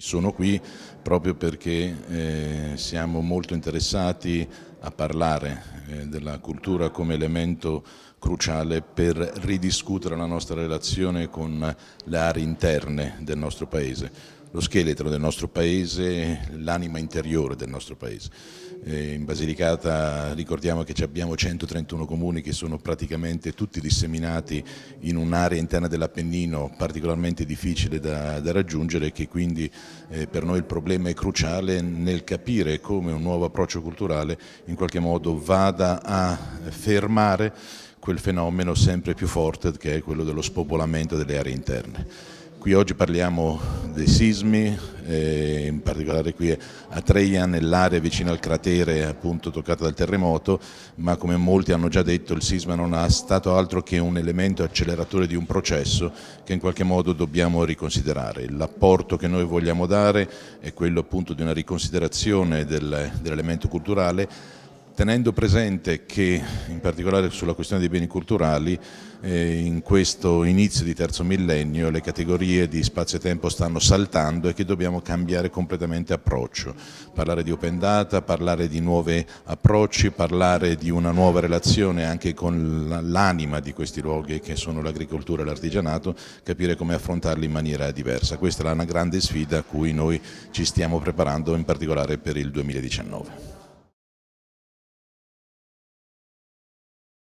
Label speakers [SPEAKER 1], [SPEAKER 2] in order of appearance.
[SPEAKER 1] Sono qui proprio perché eh, siamo molto interessati a parlare eh, della cultura come elemento cruciale per ridiscutere la nostra relazione con le aree interne del nostro Paese lo scheletro del nostro paese, l'anima interiore del nostro paese. Eh, in Basilicata ricordiamo che abbiamo 131 comuni che sono praticamente tutti disseminati in un'area interna dell'Appennino particolarmente difficile da, da raggiungere e che quindi eh, per noi il problema è cruciale nel capire come un nuovo approccio culturale in qualche modo vada a fermare quel fenomeno sempre più forte che è quello dello spopolamento delle aree interne. Qui oggi parliamo dei sismi, eh, in particolare qui a Treia, nell'area vicino al cratere appunto toccata dal terremoto, ma come molti hanno già detto il sisma non è stato altro che un elemento acceleratore di un processo che in qualche modo dobbiamo riconsiderare. L'apporto che noi vogliamo dare è quello appunto di una riconsiderazione del, dell'elemento culturale tenendo presente che in particolare sulla questione dei beni culturali eh, in questo inizio di terzo millennio le categorie di spazio e tempo stanno saltando e che dobbiamo cambiare completamente approccio, parlare di open data, parlare di nuovi approcci, parlare di una nuova relazione anche con l'anima di questi luoghi che sono l'agricoltura e l'artigianato, capire come affrontarli in maniera diversa. Questa è una grande sfida a cui noi ci stiamo preparando in particolare per il 2019.